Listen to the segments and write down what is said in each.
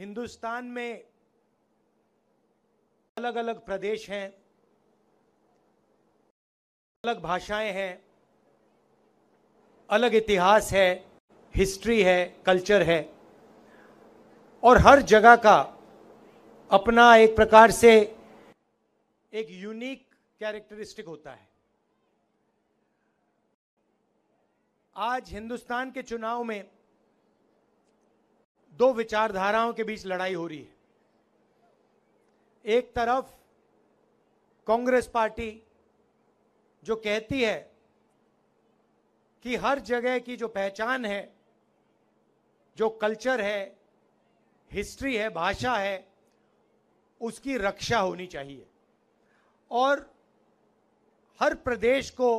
हिंदुस्तान में अलग अलग प्रदेश हैं अलग भाषाएं हैं अलग इतिहास है हिस्ट्री है कल्चर है और हर जगह का अपना एक प्रकार से एक यूनिक कैरेक्टरिस्टिक होता है आज हिंदुस्तान के चुनाव में दो विचारधाराओं के बीच लड़ाई हो रही है एक तरफ कांग्रेस पार्टी जो कहती है कि हर जगह की जो पहचान है जो कल्चर है हिस्ट्री है भाषा है उसकी रक्षा होनी चाहिए और हर प्रदेश को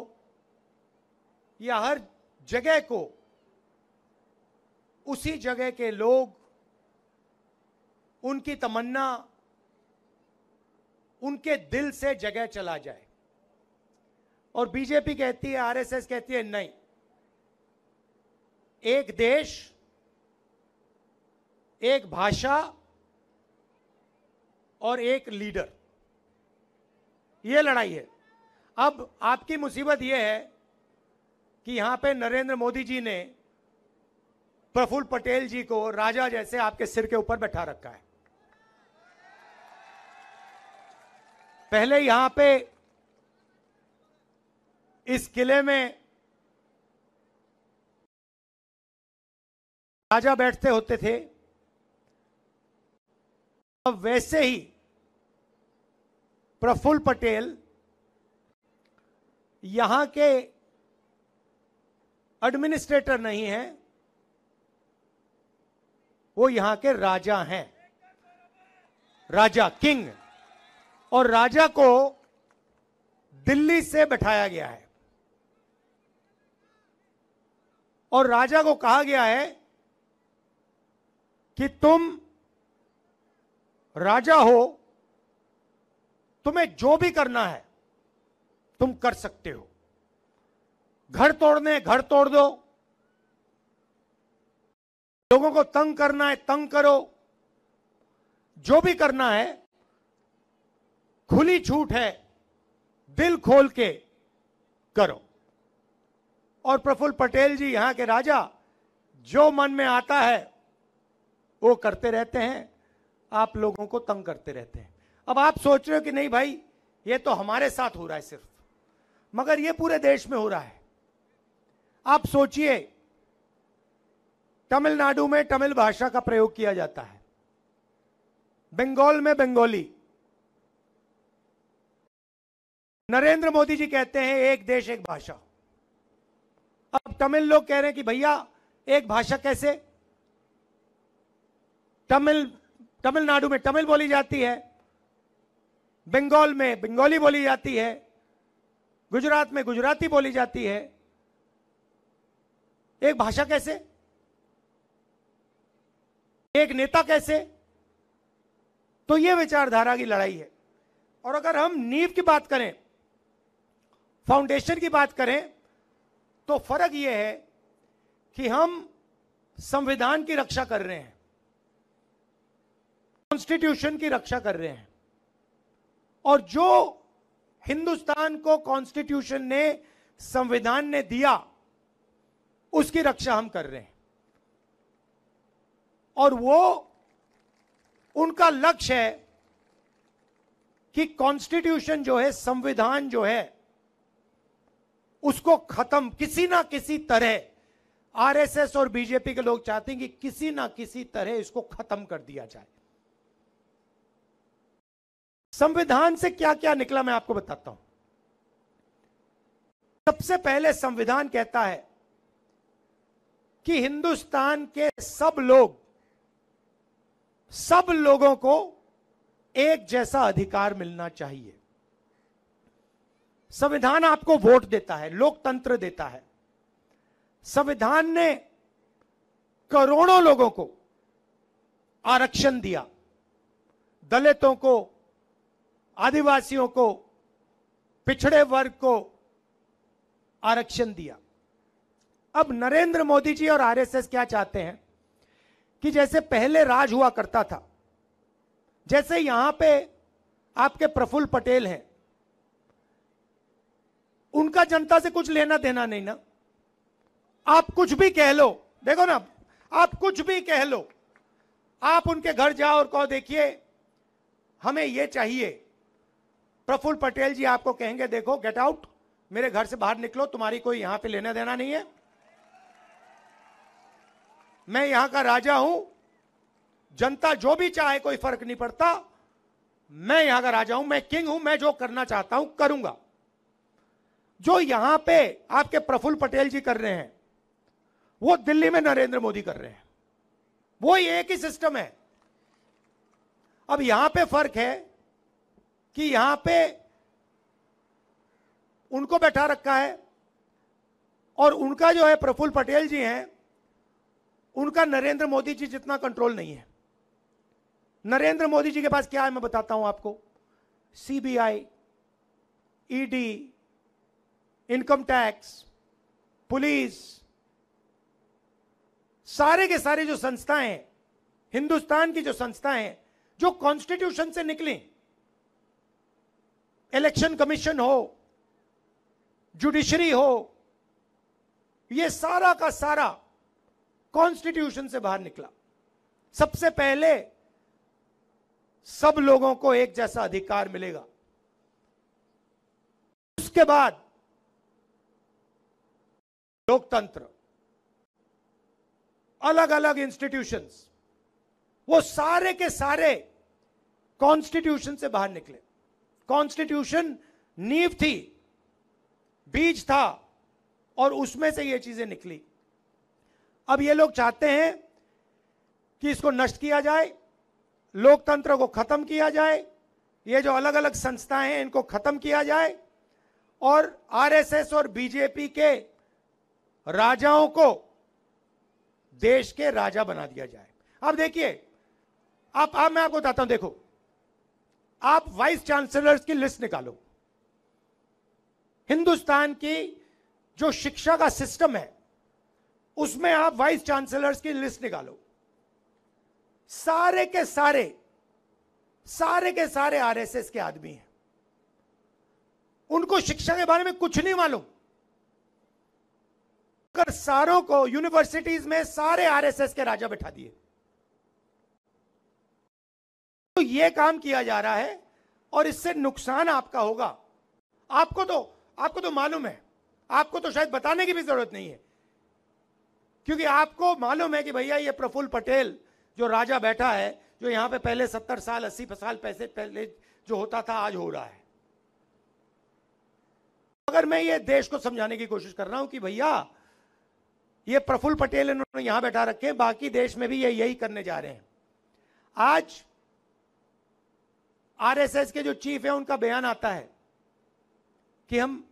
या हर जगह को उसी जगह के लोग उनकी तमन्ना उनके दिल से जगह चला जाए और बीजेपी कहती है आरएसएस कहती है नहीं एक देश एक भाषा और एक लीडर यह लड़ाई है अब आपकी मुसीबत यह है कि यहां पे नरेंद्र मोदी जी ने प्रफुल्ल पटेल जी को राजा जैसे आपके सिर के ऊपर बैठा रखा है पहले यहां पे इस किले में राजा बैठते होते थे अब वैसे ही प्रफुल्ल पटेल यहां के एडमिनिस्ट्रेटर नहीं है वो यहां के राजा हैं राजा किंग और राजा को दिल्ली से बैठाया गया है और राजा को कहा गया है कि तुम राजा हो तुम्हें जो भी करना है तुम कर सकते हो घर तोड़ने घर तोड़ दो लोगों को तंग करना है तंग करो जो भी करना है खुली छूट है दिल खोल के करो और प्रफुल्ल पटेल जी यहां के राजा जो मन में आता है वो करते रहते हैं आप लोगों को तंग करते रहते हैं अब आप सोच रहे हो कि नहीं भाई ये तो हमारे साथ हो रहा है सिर्फ मगर ये पूरे देश में हो रहा है आप सोचिए तमिलनाडु में तमिल भाषा का प्रयोग किया जाता है बंगाल में बंगाली नरेंद्र मोदी जी कहते हैं एक देश एक भाषा अब तमिल लोग कह रहे हैं कि भैया एक भाषा कैसे तमिल तमिलनाडु में तमिल बोली जाती है बंगाल में बंगाली बोली जाती है गुजरात में गुजराती बोली जाती है एक भाषा कैसे एक नेता कैसे तो यह विचारधारा की लड़ाई है और अगर हम नींव की बात करें फाउंडेशन की बात करें तो फर्क यह है कि हम संविधान की रक्षा कर रहे हैं कॉन्स्टिट्यूशन की रक्षा कर रहे हैं और जो हिंदुस्तान को कॉन्स्टिट्यूशन ने संविधान ने दिया उसकी रक्षा हम कर रहे हैं और वो उनका लक्ष्य है कि कॉन्स्टिट्यूशन जो है संविधान जो है उसको खत्म किसी ना किसी तरह आरएसएस और बीजेपी के लोग चाहते हैं कि किसी ना किसी तरह इसको खत्म कर दिया जाए संविधान से क्या क्या निकला मैं आपको बताता हूं सबसे पहले संविधान कहता है कि हिंदुस्तान के सब लोग सब लोगों को एक जैसा अधिकार मिलना चाहिए संविधान आपको वोट देता है लोकतंत्र देता है संविधान ने करोड़ों लोगों को आरक्षण दिया दलितों को आदिवासियों को पिछड़े वर्ग को आरक्षण दिया अब नरेंद्र मोदी जी और आरएसएस क्या चाहते हैं कि जैसे पहले राज हुआ करता था जैसे यहां पे आपके प्रफुल्ल पटेल हैं उनका जनता से कुछ लेना देना नहीं ना आप कुछ भी कह लो देखो ना आप कुछ भी कह लो आप उनके घर जाओ और कहो देखिए हमें यह चाहिए प्रफुल्ल पटेल जी आपको कहेंगे देखो गेट आउट मेरे घर से बाहर निकलो तुम्हारी कोई यहां पे लेना देना नहीं है मैं यहां का राजा हूं जनता जो भी चाहे कोई फर्क नहीं पड़ता मैं यहां का राजा हूं मैं किंग हूं मैं जो करना चाहता हूं करूंगा जो यहां पे आपके प्रफुल्ल पटेल जी कर रहे हैं वो दिल्ली में नरेंद्र मोदी कर रहे हैं वो एक ही सिस्टम है अब यहां पे फर्क है कि यहां पे उनको बैठा रखा है और उनका जो है प्रफुल्ल पटेल जी हैं उनका नरेंद्र मोदी जी जितना कंट्रोल नहीं है नरेंद्र मोदी जी के पास क्या है मैं बताता हूं आपको CBI ED income tax police सारे के सारे जो संस्थाएं हैं हिंदुस्तान की जो संस्थाएं हैं जो कॉन्स्टिट्यूशन से निकली इलेक्शन कमीशन हो जुडिशरी हो ये सारा का सारा कॉन्स्टिट्यूशन से बाहर निकला सबसे पहले सब लोगों को एक जैसा अधिकार मिलेगा उसके बाद लोकतंत्र अलग अलग इंस्टीट्यूशंस वो सारे के सारे कॉन्स्टिट्यूशन से बाहर निकले कॉन्स्टिट्यूशन नींव थी बीज था और उसमें से ये चीजें निकली अब ये लोग चाहते हैं कि इसको नष्ट किया जाए लोकतंत्र को खत्म किया जाए ये जो अलग अलग संस्थाएं हैं इनको खत्म किया जाए और आरएसएस और बीजेपी के राजाओं को देश के राजा बना दिया जाए अब देखिए आप आप मैं आपको बताता हूं देखो आप वाइस चांसलर्स की लिस्ट निकालो हिंदुस्तान की जो शिक्षा का सिस्टम है उसमें आप वाइस चांसलर्स की लिस्ट निकालो सारे के सारे सारे के सारे आरएसएस के आदमी हैं उनको शिक्षा के बारे में कुछ नहीं मालूम कर सारों को यूनिवर्सिटीज में सारे आरएसएस के राजा बैठा दिए तो ये काम किया जा रहा है और इससे नुकसान आपका होगा आपको तो आपको तो मालूम है आपको तो शायद बताने की भी जरूरत नहीं है क्योंकि आपको मालूम है कि भैया ये प्रफुल्ल पटेल जो राजा बैठा है जो यहां पे पहले सत्तर साल अस्सी साल पैसे पहले जो होता था आज हो रहा है अगर मैं ये देश को समझाने की कोशिश कर रहा हूं कि भैया ये प्रफुल्ल पटेल इन्होंने यहां बैठा रखे हैं बाकी देश में भी ये यही करने जा रहे हैं आज आरएसएस के जो चीफ है उनका बयान आता है कि हम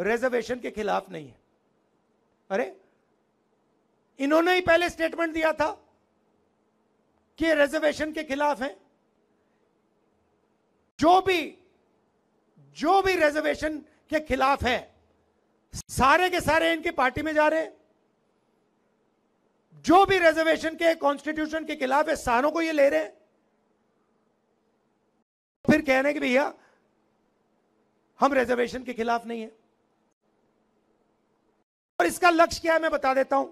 रिजर्वेशन के खिलाफ नहीं है अरे इन्होंने ही पहले स्टेटमेंट दिया था कि रिजर्वेशन के खिलाफ हैं जो भी जो भी रिजर्वेशन के खिलाफ है सारे के सारे इनकी पार्टी में जा रहे हैं जो भी रिजर्वेशन के कॉन्स्टिट्यूशन के खिलाफ है सारों को ये ले रहे हैं फिर कह रहे हैं कि भैया हम रिजर्वेशन के खिलाफ नहीं है और इसका लक्ष्य क्या है मैं बता देता हूं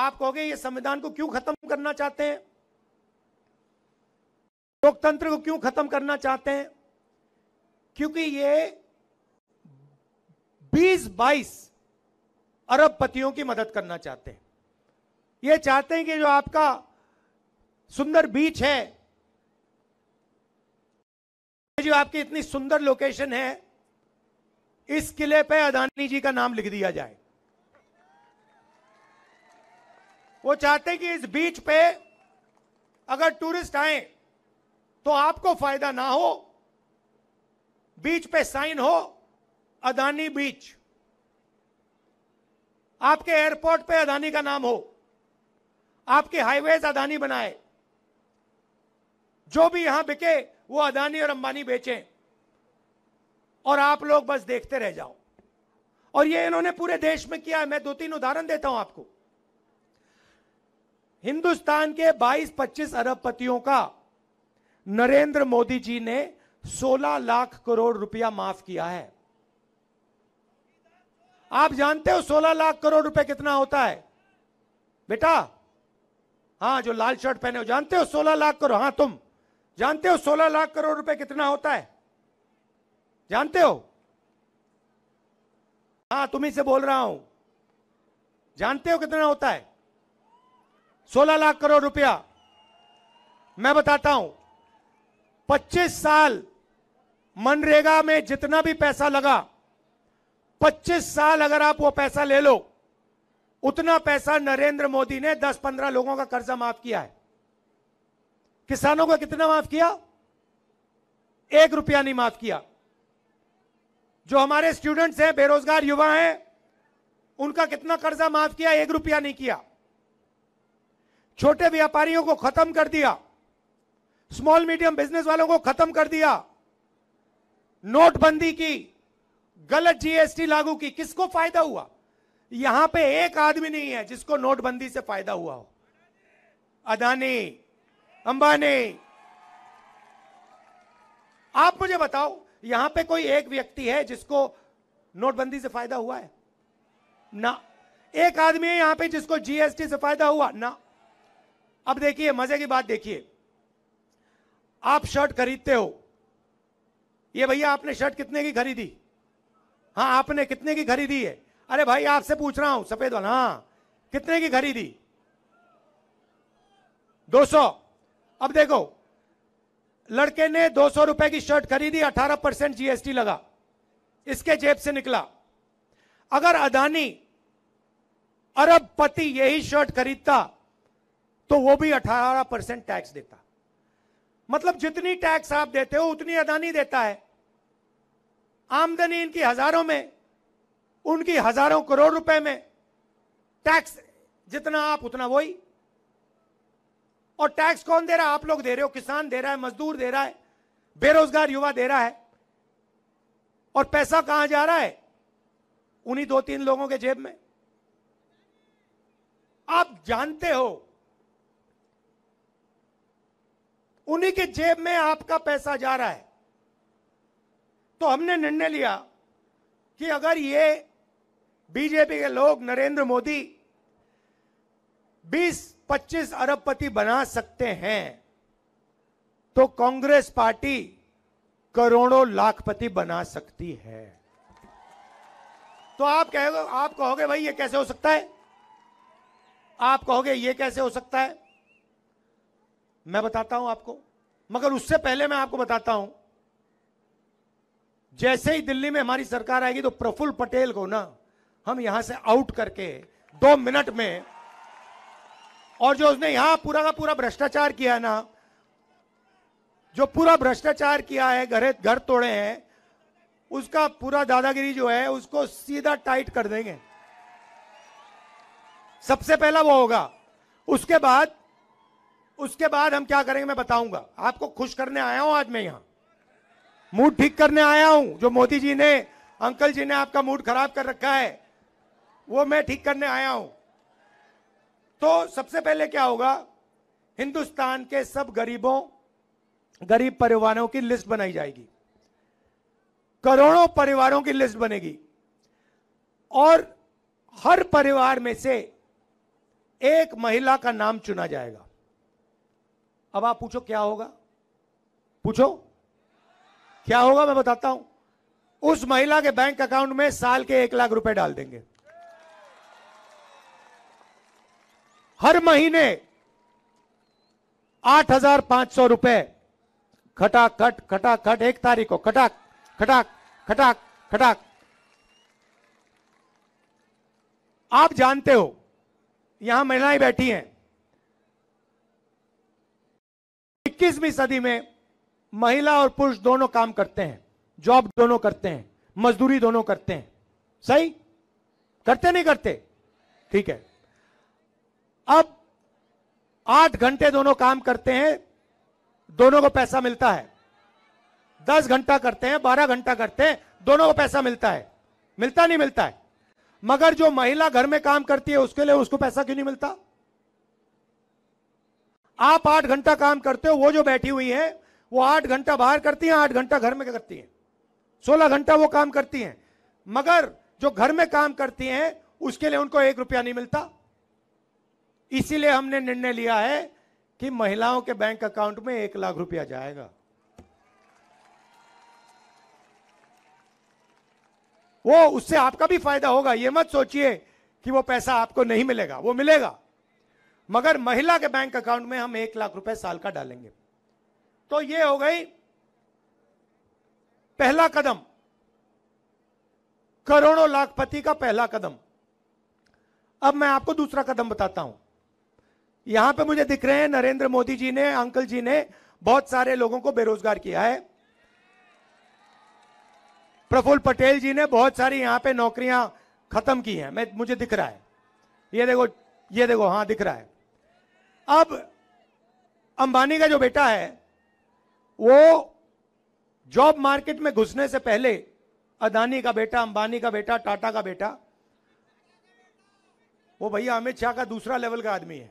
आप कहोगे ये संविधान को क्यों खत्म करना चाहते हैं लोकतंत्र को क्यों खत्म करना चाहते हैं क्योंकि ये 20-22 अरब पतियों की मदद करना चाहते हैं ये चाहते हैं कि जो आपका सुंदर बीच है जो आपकी इतनी सुंदर लोकेशन है इस किले पे अदानी जी का नाम लिख दिया जाए वो चाहते हैं कि इस बीच पे अगर टूरिस्ट आए तो आपको फायदा ना हो बीच पे साइन हो अदानी बीच आपके एयरपोर्ट पे अदानी का नाम हो आपके हाईवेज अदानी बनाए जो भी यहां बिके वो अदानी और अंबानी बेचें और आप लोग बस देखते रह जाओ और ये इन्होंने पूरे देश में किया है मैं दो तीन उदाहरण देता हूं आपको हिंदुस्तान के 22-25 अरबपतियों का नरेंद्र मोदी जी ने 16 लाख करोड़ रुपया माफ किया है आप जानते हो 16 लाख करोड़ रुपए कितना होता है बेटा हाँ जो लाल शर्ट पहने हो जानते हो सोलह लाख करोड़ हाँ तुम जानते हो सोलह लाख करोड़ रुपए कितना होता है जानते हो हाँ तुम्ही से बोल रहा हूं जानते हो कितना होता है सोलह लाख करोड़ रुपया मैं बताता हूं पच्चीस साल मनरेगा में जितना भी पैसा लगा पच्चीस साल अगर आप वो पैसा ले लो उतना पैसा नरेंद्र मोदी ने 10-15 लोगों का कर्जा माफ किया है किसानों का कितना माफ किया एक रुपया नहीं माफ किया जो हमारे स्टूडेंट्स हैं बेरोजगार युवा हैं उनका कितना कर्जा माफ किया एक रुपया नहीं किया छोटे व्यापारियों को खत्म कर दिया स्मॉल मीडियम बिजनेस वालों को खत्म कर दिया नोटबंदी की गलत जीएसटी लागू की किसको फायदा हुआ यहां पे एक आदमी नहीं है जिसको नोटबंदी से फायदा हुआ हो अदानी अंबानी आप मुझे बताओ यहां पे कोई एक व्यक्ति है जिसको नोटबंदी से फायदा हुआ है ना एक आदमी है यहां पे जिसको जीएसटी से फायदा हुआ ना अब देखिए मजे की बात देखिए आप शर्ट खरीदते हो ये भैया आपने शर्ट कितने की खरीदी हाँ आपने कितने की खरीदी है अरे भाई आपसे पूछ रहा हूं सफेद वाला हाँ कितने की खरीदी 200 अब देखो लड़के ने 200 रुपए की शर्ट खरीदी 18 परसेंट जीएसटी लगा इसके जेब से निकला अगर अदानी अरब पति यही शर्ट खरीदता तो वो भी 18 परसेंट टैक्स देता मतलब जितनी टैक्स आप देते हो उतनी अदानी देता है आमदनी इनकी हजारों में उनकी हजारों करोड़ रुपए में टैक्स जितना आप उतना वही और टैक्स कौन दे रहा है आप लोग दे रहे हो किसान दे रहा है मजदूर दे रहा है बेरोजगार युवा दे रहा है और पैसा कहां जा रहा है उन्हीं दो तीन लोगों के जेब में आप जानते हो उन्हीं के जेब में आपका पैसा जा रहा है तो हमने निर्णय लिया कि अगर ये बीजेपी के लोग नरेंद्र मोदी 20-25 अरबपति बना सकते हैं तो कांग्रेस पार्टी करोड़ों लाखपति बना सकती है तो आप कहोगे आप कहोगे भाई ये कैसे हो सकता है आप कहोगे ये कैसे हो सकता है मैं बताता हूं आपको मगर उससे पहले मैं आपको बताता हूं जैसे ही दिल्ली में हमारी सरकार आएगी तो प्रफुल्ल पटेल को ना हम यहां से आउट करके दो मिनट में और जो उसने यहां पूरा का पूरा भ्रष्टाचार किया ना जो पूरा भ्रष्टाचार किया है घर घर तोड़े हैं उसका पूरा दादागिरी जो है उसको सीधा टाइट कर देंगे सबसे पहला वो होगा उसके बाद उसके बाद हम क्या करेंगे मैं बताऊंगा आपको खुश करने आया हूं आज मैं यहां मूड ठीक करने आया हूं जो मोदी जी ने अंकल जी ने आपका मूड खराब कर रखा है वो मैं ठीक करने आया हूं तो सबसे पहले क्या होगा हिंदुस्तान के सब गरीबों गरीब परिवारों की लिस्ट बनाई जाएगी करोड़ों परिवारों की लिस्ट बनेगी और हर परिवार में से एक महिला का नाम चुना जाएगा अब आप पूछो क्या होगा पूछो क्या होगा मैं बताता हूं उस महिला के बैंक अकाउंट में साल के एक लाख रुपए डाल देंगे हर महीने आठ हजार पांच सौ रुपए खटाखट खट एक तारीख को खटाक खटाक खटाक खटाक आप जानते हो यहां महिलाएं बैठी हैं इक्कीसवीं सदी में महिला और पुरुष दोनों काम करते हैं जॉब दोनों करते हैं मजदूरी दोनों करते हैं सही करते नहीं करते ठीक है अब आठ घंटे दोनों काम करते हैं दोनों को पैसा मिलता है दस घंटा करते हैं बारह घंटा करते हैं दोनों को पैसा मिलता है मिलता नहीं मिलता है मगर जो महिला घर में काम करती है उसके लिए उसको पैसा क्यों नहीं मिलता आप आठ घंटा काम करते हो वो जो बैठी हुई है वो आठ घंटा बाहर करती है आठ घंटा घर में करती है सोलह घंटा वो काम करती है मगर जो घर में काम करती है उसके लिए उनको एक रुपया नहीं मिलता इसीलिए हमने निर्णय लिया है कि महिलाओं के बैंक अकाउंट में एक लाख रुपया जाएगा वो उससे आपका भी फायदा होगा ये मत सोचिए कि वो पैसा आपको नहीं मिलेगा वो मिलेगा मगर महिला के बैंक अकाउंट में हम एक लाख रुपए साल का डालेंगे तो ये हो गई पहला कदम करोड़ों लाखपति का पहला कदम अब मैं आपको दूसरा कदम बताता हूं यहां पे मुझे दिख रहे हैं नरेंद्र मोदी जी ने अंकल जी ने बहुत सारे लोगों को बेरोजगार किया है प्रफुल्ल पटेल जी ने बहुत सारी यहां पे नौकरियां खत्म की हैं मैं मुझे दिख रहा है ये देखो ये देखो हां दिख रहा है अब अंबानी का जो बेटा है वो जॉब मार्केट में घुसने से पहले अदानी का बेटा अंबानी का बेटा टाटा का बेटा वो भैया अमित शाह का दूसरा लेवल का आदमी है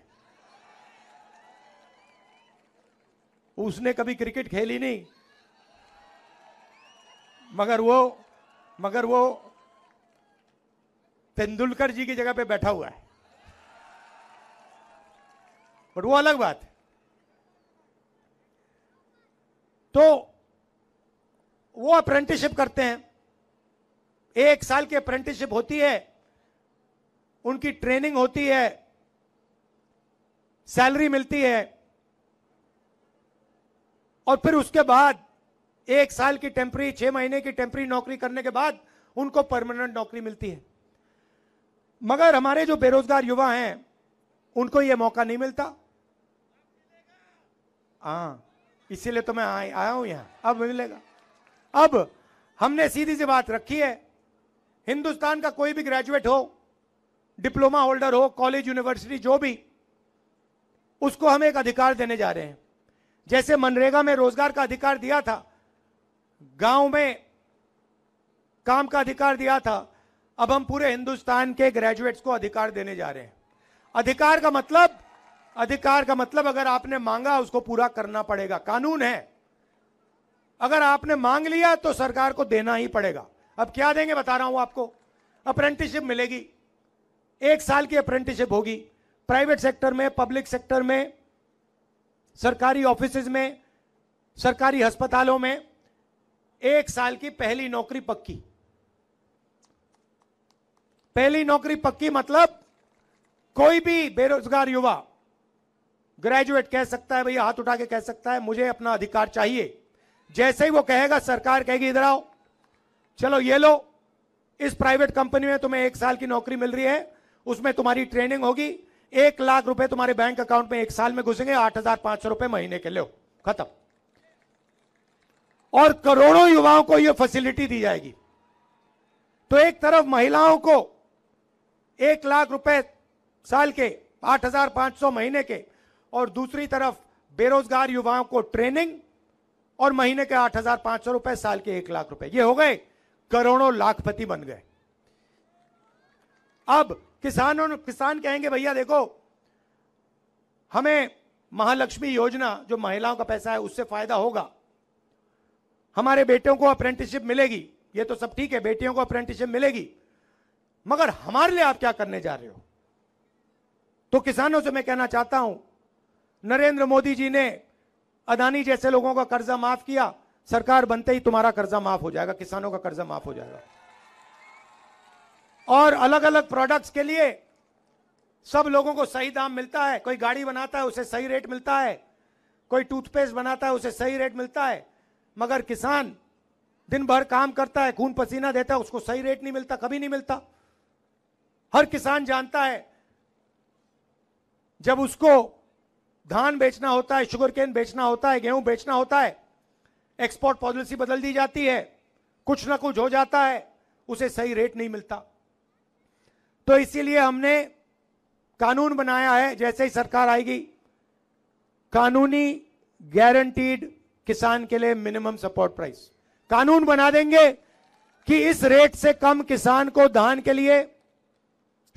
उसने कभी क्रिकेट खेली नहीं मगर वो मगर वो तेंदुलकर जी की जगह पे बैठा हुआ है बट वो अलग बात है तो वो अप्रेंटिसशिप करते हैं एक साल की अप्रेंटिसशिप होती है उनकी ट्रेनिंग होती है सैलरी मिलती है और फिर उसके बाद एक साल की टेम्परी छह महीने की टेम्परी नौकरी करने के बाद उनको परमानेंट नौकरी मिलती है मगर हमारे जो बेरोजगार युवा हैं उनको यह मौका नहीं मिलता हाँ इसीलिए तो मैं आया आया हूं यहां अब मिलेगा अब हमने सीधी सी बात रखी है हिंदुस्तान का कोई भी ग्रेजुएट हो डिप्लोमा होल्डर हो कॉलेज यूनिवर्सिटी जो भी उसको हम एक अधिकार देने जा रहे हैं जैसे मनरेगा में रोजगार का अधिकार दिया था गांव में काम का अधिकार दिया था अब हम पूरे हिंदुस्तान के ग्रेजुएट्स को अधिकार देने जा रहे हैं अधिकार का मतलब अधिकार का मतलब अगर आपने मांगा उसको पूरा करना पड़ेगा कानून है अगर आपने मांग लिया तो सरकार को देना ही पड़ेगा अब क्या देंगे बता रहा हूं आपको अप्रेंटिसशिप मिलेगी एक साल की अप्रेंटिसशिप होगी प्राइवेट सेक्टर में पब्लिक सेक्टर में सरकारी ऑफिस में सरकारी अस्पतालों में एक साल की पहली नौकरी पक्की पहली नौकरी पक्की मतलब कोई भी बेरोजगार युवा ग्रेजुएट कह सकता है भैया हाथ उठा के कह सकता है मुझे अपना अधिकार चाहिए जैसे ही वो कहेगा सरकार कहेगी इधर आओ चलो ये लो इस प्राइवेट कंपनी में तुम्हें एक साल की नौकरी मिल रही है उसमें तुम्हारी ट्रेनिंग होगी एक लाख रुपए तुम्हारे बैंक अकाउंट में एक साल में घुसेंगे आठ हजार पांच सौ रुपए महीने के लिए खत्म और करोड़ों युवाओं को यह फैसिलिटी दी जाएगी तो एक तरफ महिलाओं को एक लाख रुपए साल के आठ हजार पांच सौ महीने के और दूसरी तरफ बेरोजगार युवाओं को ट्रेनिंग और महीने के आठ हजार पांच सौ रुपए साल के एक लाख रुपए ये हो गए करोड़ों लाखपति बन गए अब किसानों किसान कहेंगे भैया देखो हमें महालक्ष्मी योजना जो महिलाओं का पैसा है उससे फायदा होगा हमारे बेटों को अप्रेंटिसशिप मिलेगी ये तो सब ठीक है बेटियों को अप्रेंटिसशिप मिलेगी मगर हमारे लिए आप क्या करने जा रहे हो तो किसानों से मैं कहना चाहता हूं नरेंद्र मोदी जी ने अदानी जैसे लोगों का कर्जा माफ किया सरकार बनते ही तुम्हारा कर्जा माफ हो जाएगा किसानों का कर्जा माफ हो जाएगा और अलग अलग प्रोडक्ट्स के लिए सब लोगों को सही दाम मिलता है कोई गाड़ी बनाता है उसे सही रेट मिलता है कोई टूथपेस्ट बनाता है उसे सही रेट मिलता है मगर किसान दिन भर काम करता है खून पसीना देता है उसको सही रेट नहीं मिलता कभी नहीं मिलता हर किसान जानता है जब उसको धान बेचना होता है शुगर केन बेचना होता है गेहूं बेचना होता है एक्सपोर्ट पॉलिसी बदल दी जाती है कुछ ना कुछ हो जाता है उसे सही रेट नहीं मिलता तो इसीलिए हमने कानून बनाया है जैसे ही सरकार आएगी कानूनी गारंटीड किसान के लिए मिनिमम सपोर्ट प्राइस कानून बना देंगे कि इस रेट से कम किसान को धान के लिए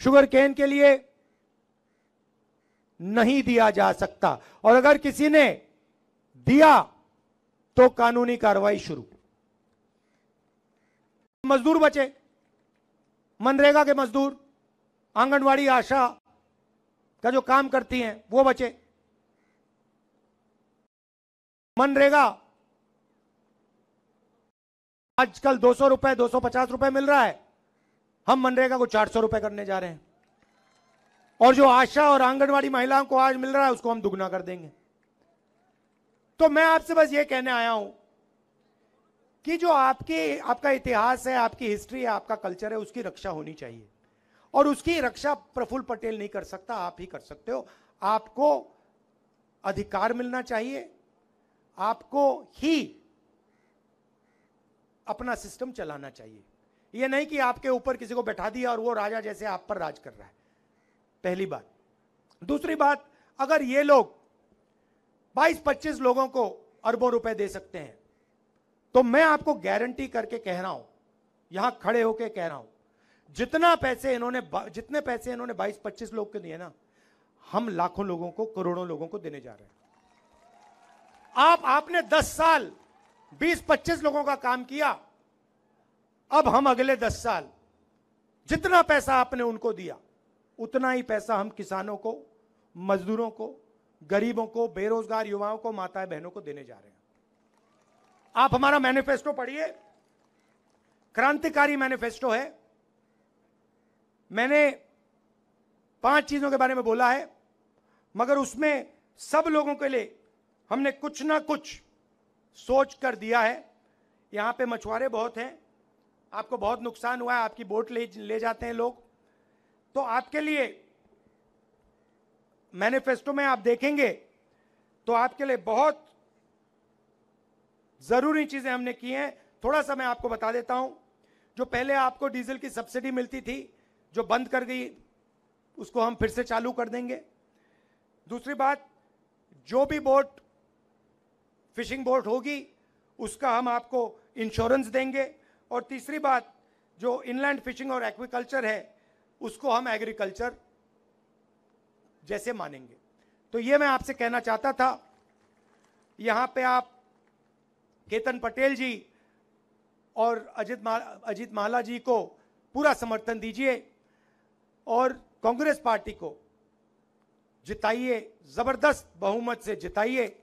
शुगर केन के लिए नहीं दिया जा सकता और अगर किसी ने दिया तो कानूनी कार्रवाई शुरू मजदूर बचे मनरेगा के मजदूर आंगनवाड़ी आशा का जो काम करती हैं वो बचे मनरेगा आजकल दो सौ रुपए दो सौ पचास रुपए मिल रहा है हम मनरेगा को चार सौ रुपए करने जा रहे हैं और जो आशा और आंगनवाड़ी महिलाओं को आज मिल रहा है उसको हम दुगना कर देंगे तो मैं आपसे बस ये कहने आया हूं कि जो आपके आपका इतिहास है आपकी हिस्ट्री है आपका कल्चर है उसकी रक्षा होनी चाहिए और उसकी रक्षा प्रफुल्ल पटेल नहीं कर सकता आप ही कर सकते हो आपको अधिकार मिलना चाहिए आपको ही अपना सिस्टम चलाना चाहिए यह नहीं कि आपके ऊपर किसी को बैठा दिया और वो राजा जैसे आप पर राज कर रहा है पहली बात दूसरी बात अगर ये लोग 22-25 लोगों को अरबों रुपए दे सकते हैं तो मैं आपको गारंटी करके कह रहा हूं यहां खड़े होकर कह रहा हूं जितना पैसे इन्होंने जितने पैसे इन्होंने 22-25 लोग के दिए ना हम लाखों लोगों को करोड़ों लोगों को देने जा रहे हैं आप आपने 10 साल 20-25 लोगों का काम किया अब हम अगले 10 साल जितना पैसा आपने उनको दिया उतना ही पैसा हम किसानों को मजदूरों को गरीबों को बेरोजगार युवाओं को माताएं बहनों को देने जा रहे हैं आप हमारा मैनिफेस्टो पढ़िए क्रांतिकारी मैनिफेस्टो है मैंने पांच चीज़ों के बारे में बोला है मगर उसमें सब लोगों के लिए हमने कुछ ना कुछ सोच कर दिया है यहाँ पे मछुआरे बहुत हैं आपको बहुत नुकसान हुआ है आपकी बोट ले ले जाते हैं लोग तो आपके लिए मैनिफेस्टो में आप देखेंगे तो आपके लिए बहुत ज़रूरी चीज़ें हमने की हैं थोड़ा सा मैं आपको बता देता हूं जो पहले आपको डीजल की सब्सिडी मिलती थी जो बंद कर गई उसको हम फिर से चालू कर देंगे दूसरी बात जो भी बोट फिशिंग बोट होगी उसका हम आपको इंश्योरेंस देंगे और तीसरी बात जो इनलैंड फिशिंग और एक्वाकल्चर है उसको हम एग्रीकल्चर जैसे मानेंगे तो ये मैं आपसे कहना चाहता था यहाँ पे आप केतन पटेल जी और अजित मा अजित माला जी को पूरा समर्थन दीजिए और कांग्रेस पार्टी को जिताइए ज़बरदस्त बहुमत से जिताइए